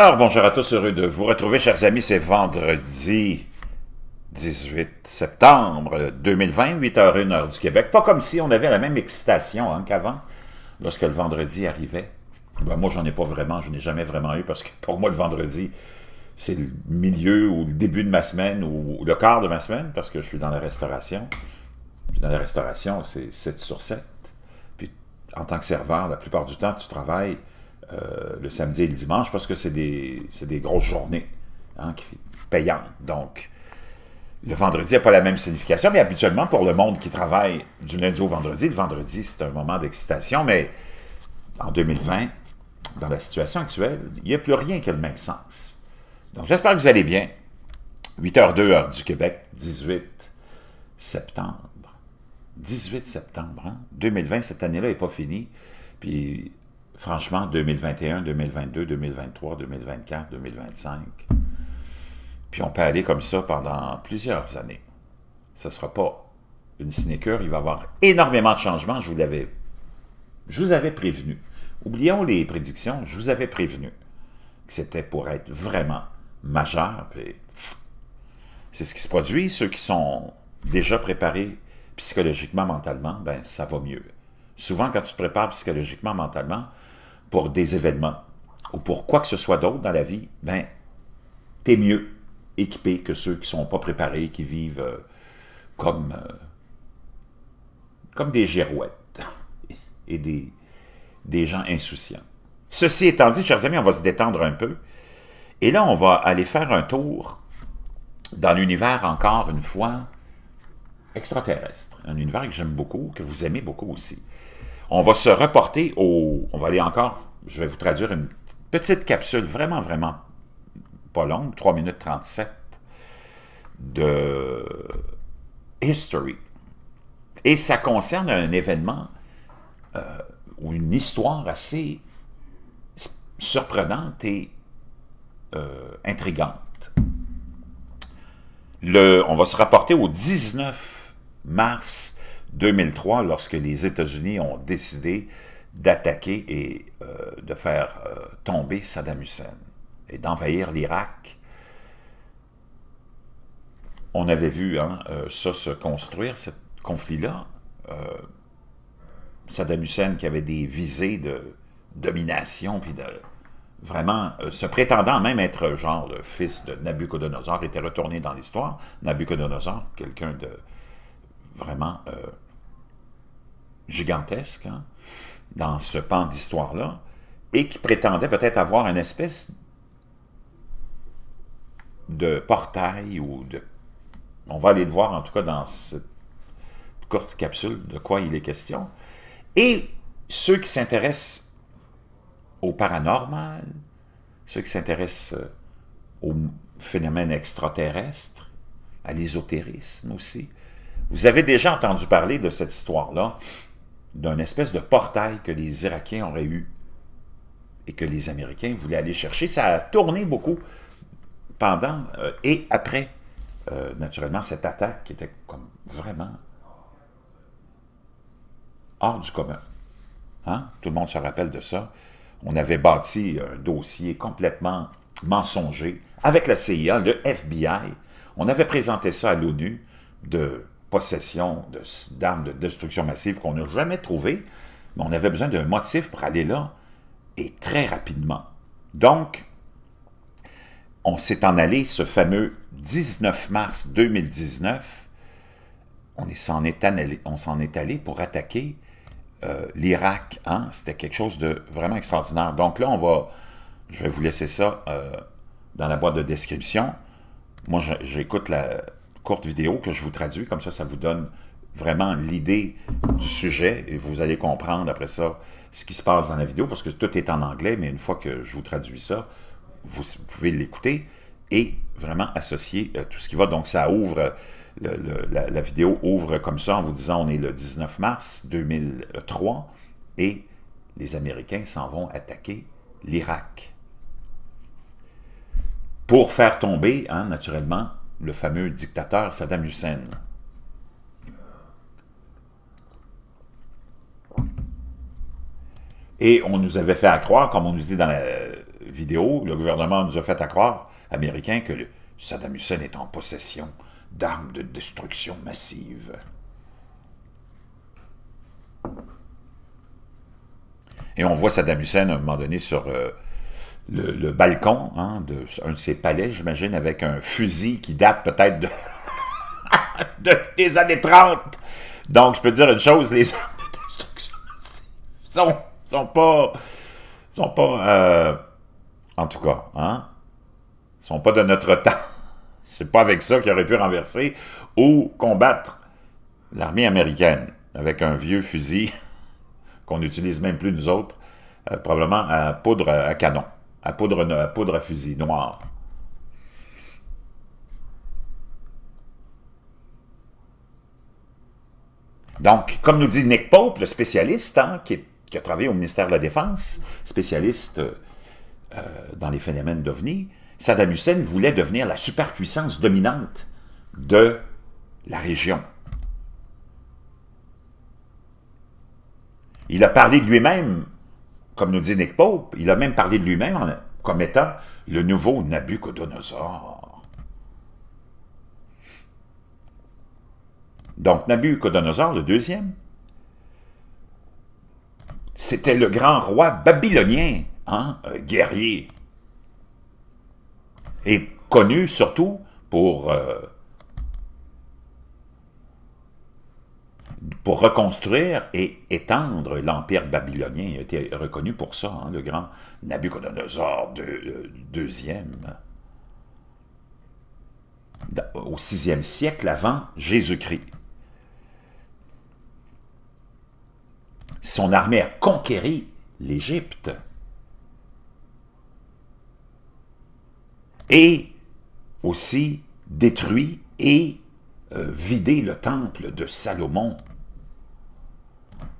Alors, bonjour à tous, heureux de vous retrouver, chers amis. C'est vendredi 18 septembre 2020, 8h01 heure du Québec. Pas comme si on avait la même excitation hein, qu'avant, lorsque le vendredi arrivait. Moi, ben, moi, j'en ai pas vraiment, je n'ai jamais vraiment eu, parce que pour moi, le vendredi, c'est le milieu ou le début de ma semaine ou le quart de ma semaine, parce que je suis dans la restauration. Puis dans la restauration, c'est 7 sur 7. Puis en tant que serveur, la plupart du temps, tu travailles euh, le samedi et le dimanche parce que c'est des, des, grosses journées hein, payantes. Donc, le vendredi n'a pas la même signification, mais habituellement, pour le monde qui travaille du lundi au vendredi, le vendredi, c'est un moment d'excitation, mais en 2020, dans la situation actuelle, il n'y a plus rien que le même sens. Donc, j'espère que vous allez bien. 8h02 heure du Québec, 18 septembre. 18 septembre, hein? 2020, cette année-là n'est pas finie. Puis franchement, 2021, 2022, 2023, 2024, 2025. Puis on peut aller comme ça pendant plusieurs années. Ce ne sera pas une sinecure, Il va y avoir énormément de changements. Je vous l'avais... Je vous avais prévenu. Oublions les prédictions. Je vous avais prévenu que c'était pour être vraiment majeur. C'est ce qui se produit. Ceux qui sont déjà préparés psychologiquement, mentalement, ben ça va mieux. Souvent, quand tu te prépares psychologiquement, mentalement, pour des événements ou pour quoi que ce soit d'autre dans la vie, ben, es mieux équipé que ceux qui ne sont pas préparés, qui vivent euh, comme, euh, comme des girouettes et des, des gens insouciants. Ceci étant dit, chers amis, on va se détendre un peu. Et là, on va aller faire un tour dans l'univers, encore une fois, extraterrestre. Un univers que j'aime beaucoup, que vous aimez beaucoup aussi. On va se reporter au... On va aller encore je vais vous traduire une petite capsule vraiment, vraiment pas longue, 3 minutes 37, de History. Et ça concerne un événement euh, ou une histoire assez surprenante et euh, intrigante. on va se rapporter au 19 mars 2003, lorsque les États-Unis ont décidé d'attaquer et euh, de faire euh, tomber Saddam Hussein et d'envahir l'Irak. On avait vu hein, euh, ça se construire, ce conflit-là. Saddam Hussein qui avait des visées de domination, puis de, vraiment se prétendant même être genre le fils de Nabucodonosor, était retourné dans l'histoire. Nabucodonosor, quelqu'un de vraiment gigantesque, hein dans ce pan d'histoire-là et qui prétendait peut-être avoir une espèce de portail ou de... On va aller le voir en tout cas dans cette courte capsule de quoi il est question. Et ceux qui s'intéressent au paranormal, ceux qui s'intéressent euh, aux phénomènes extraterrestres, à l'ésotérisme aussi, vous avez déjà entendu parler de cette histoire-là d'un espèce de portail que les Irakiens auraient eu et que les Américains voulaient aller chercher. Ça a tourné beaucoup pendant euh, et après, euh, naturellement, cette attaque qui était comme vraiment hors du commun. Hein? Tout le monde se rappelle de ça. On avait bâti un dossier complètement mensonger avec la CIA, le FBI. On avait présenté ça à l'ONU de possession d'armes de, destruction massive qu'on n'a jamais trouvées, mais on avait besoin d'un motif pour aller là, et très rapidement. Donc, on s'est en allé ce fameux 19 mars 2019, on s'en est, allé pour attaquer euh, l'Irak. Hein. C'était quelque chose de vraiment extraordinaire. Donc là, on va, je vais vous laisser ça euh, dans la boîte de description. Moi, j'écoute la, courte vidéo que je vous traduis, comme ça, ça vous donne vraiment l'idée du sujet et vous allez comprendre après ça ce qui se passe dans la vidéo, parce que tout est en anglais, mais une fois que je vous traduis ça, vous pouvez l'écouter et vraiment associer euh, tout ce qui va. Donc ça ouvre, la, vidéo ouvre comme ça en vous disant on est le 19 mars 2003 et les Américains s'en vont attaquer l'Irak. Pour faire tomber, hein, naturellement, le fameux dictateur Saddam Hussein. Et on nous avait fait croire, comme on nous dit dans la vidéo, le gouvernement nous a fait à croire, américain, que Saddam Hussein est en possession d'armes de destruction massive. Et on voit Saddam Hussein à un moment donné sur euh, le, balcon hein, de un de ces palais, j'imagine, avec un fusil qui date peut-être de, de, des années 30. Donc, je peux dire une chose, les armes de destruction sont, sont pas... sont pas... Euh, en tout cas, hein, sont pas de notre temps. C'est pas avec ça qu'il aurait pu renverser ou combattre l'armée américaine avec un vieux fusil qu'on n'utilise même plus nous autres, euh, probablement à poudre à canon à poudre, à poudre fusil noir. Donc, comme nous dit Nick Pope, le spécialiste hein, qui, a travaillé au ministère de la Défense, spécialiste euh, dans les phénomènes d'OVNI, Saddam Hussein voulait devenir la superpuissance dominante de la région. Il a parlé de lui-même comme nous dit Nick Pope, il a même parlé de lui-même comme étant le nouveau Nabucodonosor. Donc, Nabucodonosor, le deuxième, c'était le grand roi babylonien, un hein, euh, guerrier, et connu surtout pour euh, reconstruire et étendre l'empire babylonien. Il a été reconnu pour ça, hein, le grand Nabuchodonosor euh, II, Au VIe siècle avant Jésus-Christ. Son armée a conquéri l'Égypte. Et aussi détruit et euh, vidé le temple de Salomon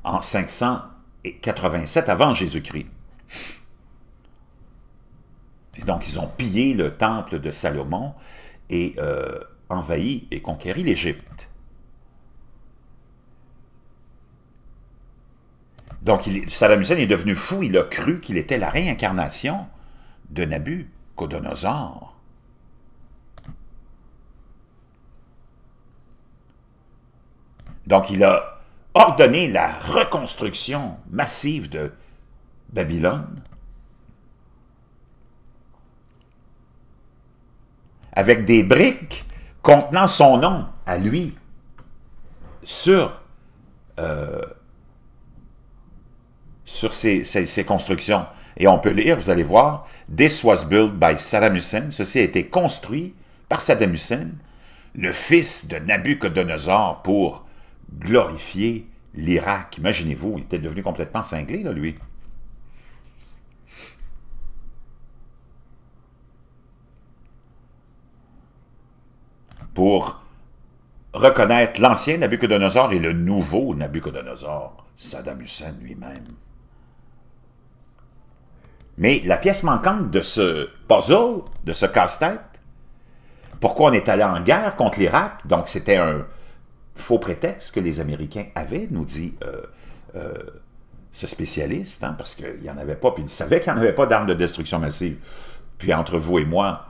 en 587 avant Jésus-Christ. Donc, ils ont pillé le temple de Salomon et euh, envahi et conquéri l'Égypte. Donc, il, est devenu fou. Il a cru qu'il était la réincarnation de Nabucodonosor. Donc, il a ordonner la reconstruction massive de Babylone, avec des briques contenant son nom à lui sur, euh, sur ces, constructions. Et on peut lire, vous allez voir, « This was built by Saddam Hussein », ceci a été construit par Saddam Hussein, le fils de Nabucodonosor pour glorifier l'Irak. Imaginez-vous, il était devenu complètement cinglé, là, lui. Pour reconnaître l'ancien Nabucodonosor et le nouveau Nabucodonosor, Saddam Hussein lui-même. Mais la pièce manquante de ce puzzle, de ce casse-tête, pourquoi on est allé en guerre contre l'Irak, donc c'était un, faux prétexte que les Américains avaient, nous dit euh, euh, ce spécialiste, hein, parce qu'il n'y en avait pas, puis il savait qu'il n'y en avait pas d'armes de destruction massive. Puis entre vous et moi,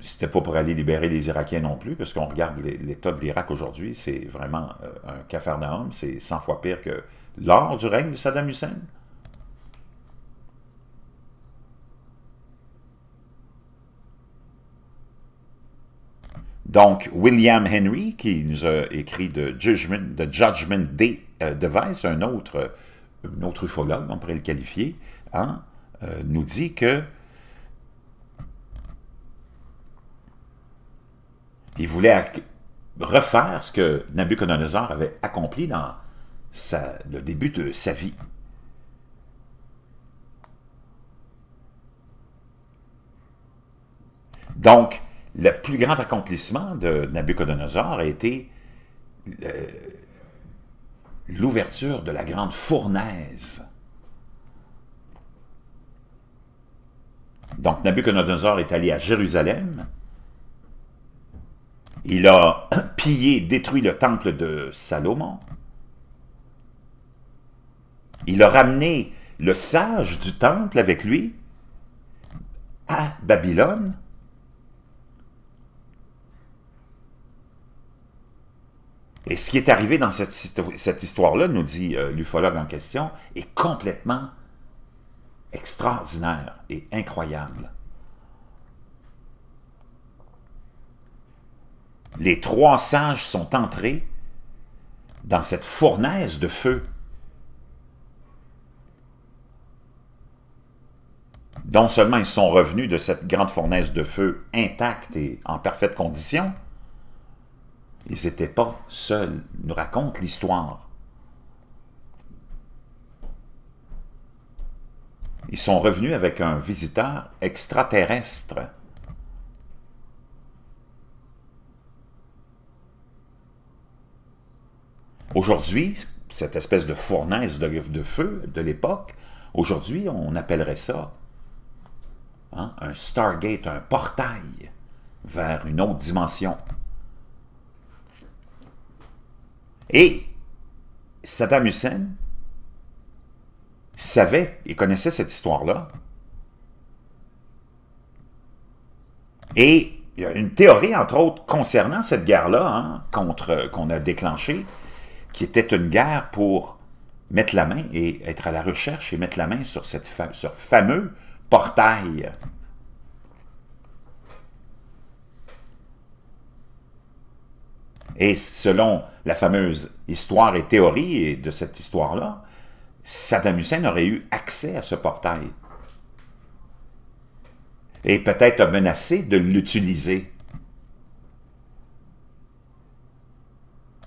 c'était pas pour aller libérer les Irakiens non plus, parce qu'on regarde l'état de l'Irak aujourd'hui, c'est vraiment euh, un d'armes, c'est 100 fois pire que lors du règne de Saddam Hussein. Donc, William Henry, qui nous a écrit de Judgment, de Judgment Day euh, Device, un autre, autre ufologue, on pourrait le qualifier, hein, euh, nous dit que il voulait refaire ce que Nabucodonosor avait accompli dans le début de sa vie. Donc, le plus grand accomplissement de Nabucodonosor a été euh, l'ouverture de la grande fournaise. Donc, Nabucodonosor est allé à Jérusalem. Il a pillé, détruit le temple de Salomon. Il a ramené le sage du temple avec lui à Babylone Et ce qui est arrivé dans cette, cette histoire-là, nous dit euh, l'ufologue en question, est complètement extraordinaire et incroyable. Les trois sages sont entrés dans cette fournaise de feu non seulement ils sont revenus de cette grande fournaise de feu intacte et en parfaite condition, ils n'étaient pas seuls. Ils nous racontent l'histoire. Ils sont revenus avec un visiteur extraterrestre. Aujourd'hui, cette espèce de fournaise de, de feu de l'époque, aujourd'hui, on appellerait ça hein, un Stargate, un portail vers une autre dimension. Et Saddam Hussein savait et connaissait cette histoire-là. Et il y a une théorie, entre autres, concernant cette guerre-là, hein, contre qu'on a déclenchée, qui était une guerre pour mettre la main et être à la recherche et mettre la main sur ce fameux portail Et selon la fameuse histoire et théorie de cette histoire-là, Saddam Hussein aurait eu accès à ce portail. Et peut-être a menacé de l'utiliser.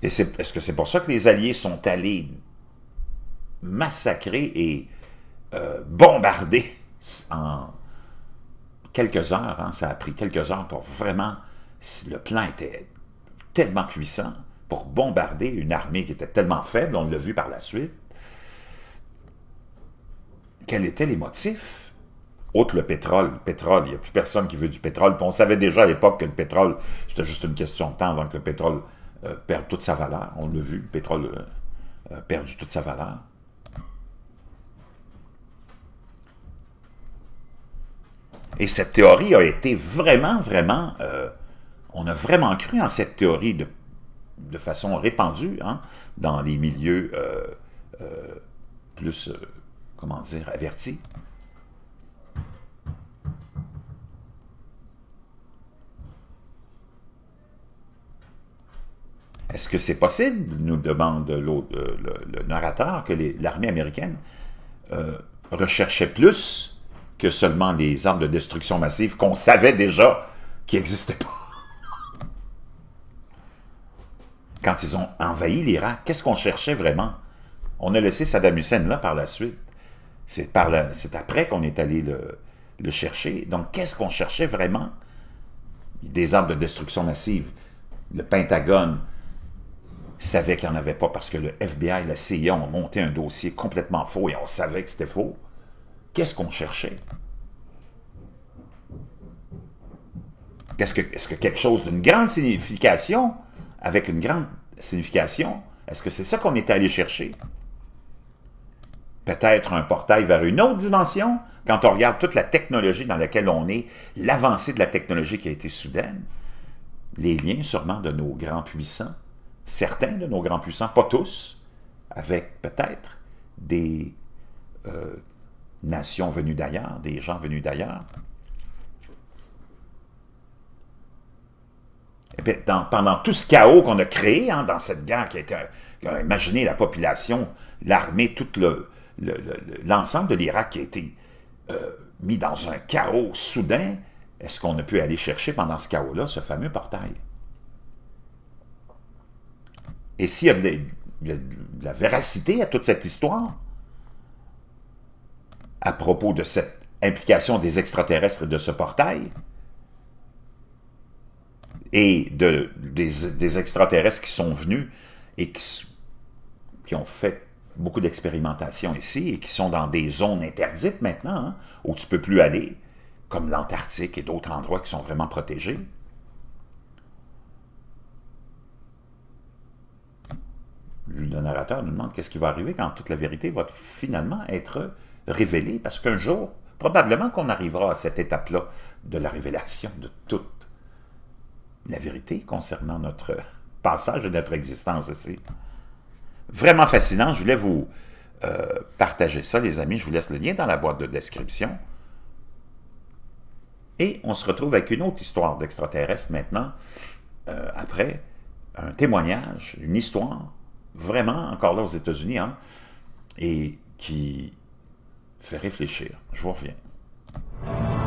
Et est-ce que c'est pour ça que les Alliés sont allés massacrer et euh, bombarder en quelques heures? Hein? Ça a pris quelques heures pour vraiment... Le plan était tellement puissant pour bombarder une armée qui était tellement faible, on l'a vu par la suite. Quels étaient les motifs? Autre le pétrole, pétrole, il n'y a plus personne qui veut du pétrole. on savait déjà à l'époque que le pétrole, c'était juste une question de temps avant que le pétrole euh, perde toute sa valeur. On l'a vu, le pétrole euh, a perdu toute sa valeur. Et cette théorie a été vraiment, vraiment euh, on a vraiment cru en cette théorie de, façon répandue hein, dans les milieux euh, euh, plus, euh, comment dire, avertis. Est-ce que c'est possible, nous demande le, le, narrateur, que l'armée américaine recherchait plus que seulement les armes de destruction massive qu'on savait déjà qui n'existaient pas? quand ils ont envahi l'Irak, qu'est-ce qu'on cherchait vraiment? On a laissé Saddam Hussein là par la suite. C'est après qu'on est allé le, chercher. Donc, qu'est-ce qu'on cherchait vraiment? Des armes de destruction massive. Le Pentagone savait qu'il n'y en avait pas parce que le FBI et la CIA ont monté un dossier complètement faux et on savait que c'était faux. Qu'est-ce qu'on cherchait? quest est -ce que quelque chose d'une grande signification avec une grande signification. Est-ce que c'est ça qu'on est allé chercher? Peut-être un portail vers une autre dimension, quand on regarde toute la technologie dans laquelle on est, l'avancée de la technologie qui a été soudaine, les liens sûrement de nos grands puissants, certains de nos grands puissants, pas tous, avec peut-être des euh, nations venues d'ailleurs, des gens venus d'ailleurs, Eh pendant tout ce chaos qu'on a créé hein, dans cette guerre qui a été... la population, l'armée, tout l'ensemble de l'Irak qui a été euh, mis dans un chaos soudain. Est-ce qu'on a pu aller chercher pendant ce chaos-là ce fameux portail? Et s'il y a de, la véracité à toute cette histoire, à propos de cette implication des extraterrestres de ce portail, et de, des, extraterrestres qui sont venus et qui, qui ont fait beaucoup d'expérimentations ici et qui sont dans des zones interdites maintenant, hein, où tu ne peux plus aller, comme l'Antarctique et d'autres endroits qui sont vraiment protégés. Le narrateur nous demande qu'est-ce qui va arriver quand toute la vérité va finalement être révélée, parce qu'un jour, probablement qu'on arrivera à cette étape-là de la révélation de toute la vérité concernant notre passage et notre existence ici. Vraiment fascinant, je voulais vous euh, partager ça, les amis. Je vous laisse le lien dans la boîte de description. Et on se retrouve avec une autre histoire d'extraterrestre maintenant, euh, après un témoignage, une histoire, vraiment, encore là aux États-Unis, hein, et qui fait réfléchir. Je vous reviens.